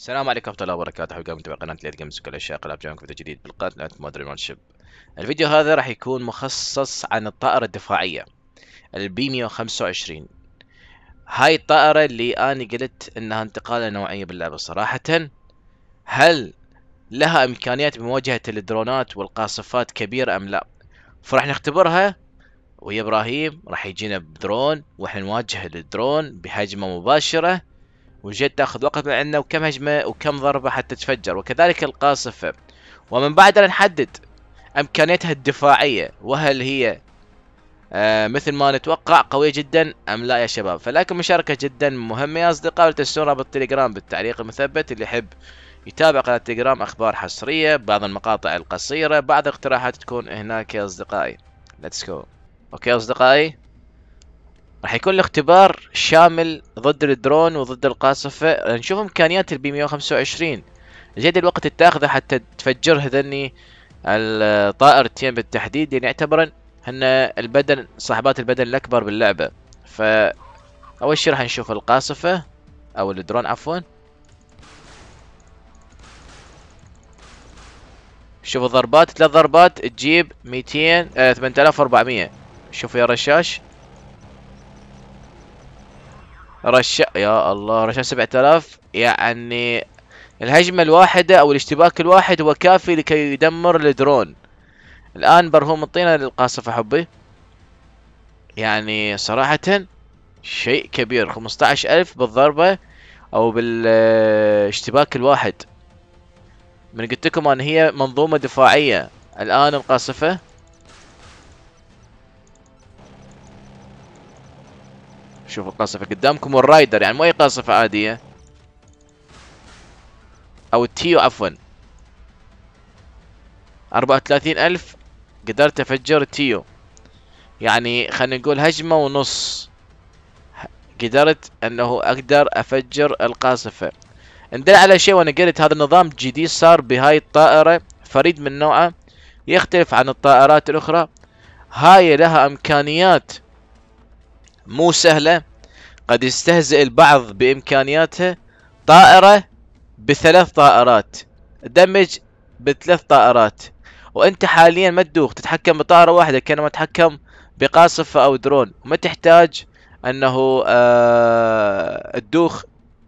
السلام عليكم ورحمة الله وبركاته حبيبي متابعي قناة ليت جيمز وكل أشياء ألعاب جانكم فيديو جديد بالقناة مودرن مانشيب الفيديو هذا راح يكون مخصص عن الطائرة الدفاعية البي 125 هاي الطائرة اللي أنا قلت إنها انتقالة نوعية باللعبة صراحة هل لها إمكانيات بمواجهة الدرونات والقاصفات كبيرة أم لا فراح نختبرها ويا إبراهيم راح يجينا بدرون وإحنا نواجه الدرون بهجمة مباشرة وجد تأخذ وقت من عندنا وكم هجمة وكم ضربة حتى تفجر وكذلك القاصفة ومن بعدها نحدد إمكانيتها الدفاعية وهل هي آه مثل ما نتوقع قوية جدا أم لا يا شباب فلكم مشاركة جدا مهمة يا أصدقاء ولا تنسون رابط التليجرام بالتعليق المثبت اللي يحب يتابع قناة التليجرام أخبار حصرية بعض المقاطع القصيرة بعض الاقتراحات تكون هناك يا أصدقائي ليتس جو أوكي أصدقائي راح يكون الاختبار شامل ضد الدرون وضد القاصفة نشوف امكانيات البي 125 زيد الوقت التاخذه حتى تفجر هذني الطائرتين بالتحديد يعني اعتبرا هن البدن صاحبات البدن الاكبر باللعبة فا اول شي راح نشوف القاصفة او الدرون عفوا شوف الضربات ثلاث ضربات تجيب 200 آه 8400 شوفوا يا رشاش رشا يا الله رشا 7000 يعني الهجمة الواحدة او الاشتباك الواحد هو كافي لكي يدمر الدرون الان برهوم الطينة للقاصفة حبي يعني صراحة شيء كبير 15000 بالضربة او بالاشتباك الواحد من قلت لكم ان هي منظومة دفاعية الان القاصفة شوفوا القاصفة قدامكم والرايدر يعني مو أي قاصفة عادية أو التيو عفوا أربعة وثلاثين ألف قدرت أفجر التيو يعني خلينا نقول هجمة ونص قدرت أنه أقدر أفجر القاصفة ندل على شيء وأنا قلت هذا النظام جديد صار بهاي الطائرة فريد من نوعه يختلف عن الطائرات الأخرى هاي لها إمكانيات مو سهلة قد يستهزئ البعض بإمكانياته طائرة بثلاث طائرات دمج بثلاث طائرات وانت حاليا ما تدوخ تتحكم بطائرة واحدة كانما تتحكم بقاصفة او درون ما تحتاج انه آه تدوخ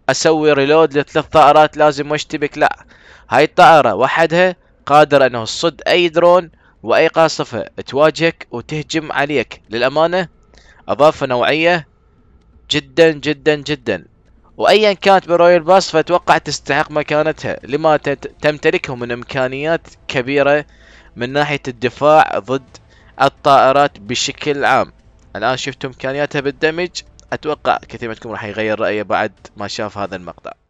اسوي ريلود لثلاث طائرات لازم واشتبك لا هاي الطائرة وحدها قادر انه تصد اي درون واي قاصفة تواجهك وتهجم عليك للامانة اضافة نوعية جدا جدا جدا وايا كانت برويال باس فاتوقع تستحق مكانتها لما تمتلكه من امكانيات كبيره من ناحيه الدفاع ضد الطائرات بشكل عام الان شفتوا امكانياتها بالدمج اتوقع كثير منكم راح يغير رايه بعد ما شاف هذا المقطع